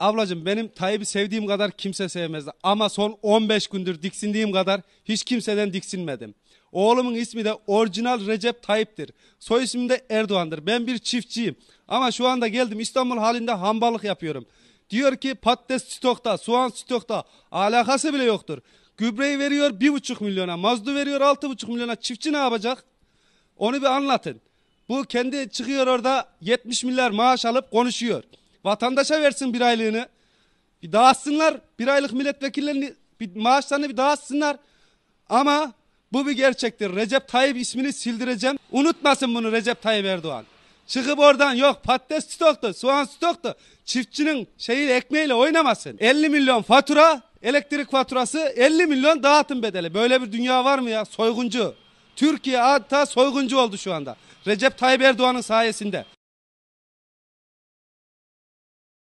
Ablacığım benim Tayyip'i sevdiğim kadar kimse sevmezdi. Ama son 15 gündür diksindiğim kadar hiç kimseden diksinmedim. Oğlumun ismi de orijinal Recep Tayyip'tir. Soy ismim de Erdoğan'dır. Ben bir çiftçiyim. Ama şu anda geldim İstanbul halinde hambalık yapıyorum. Diyor ki patates stokta, soğan stokta. Alakası bile yoktur. Gübreyi veriyor bir buçuk milyona. Mazdu veriyor altı buçuk milyona. Çiftçi ne yapacak? Onu bir anlatın. Bu kendi çıkıyor orada 70 milyar maaş alıp konuşuyor. Vatandaşa versin bir aylığını. Bir dağıtsınlar. Bir aylık milletvekillerini bir maaşlarını bir dağıtsınlar. Ama bu bir gerçektir. Recep Tayyip ismini sildireceğim. Unutmasın bunu Recep Tayyip Erdoğan. Çıkıp oradan yok patates stoktu, soğan stoktu. Çiftçinin şeyi ekmeğiyle oynamasın. 50 milyon fatura, elektrik faturası 50 milyon dağıtım bedeli. Böyle bir dünya var mı ya? Soyguncu. Türkiye adeta soyguncu oldu şu anda. Recep Tayyip Erdoğan'ın sayesinde.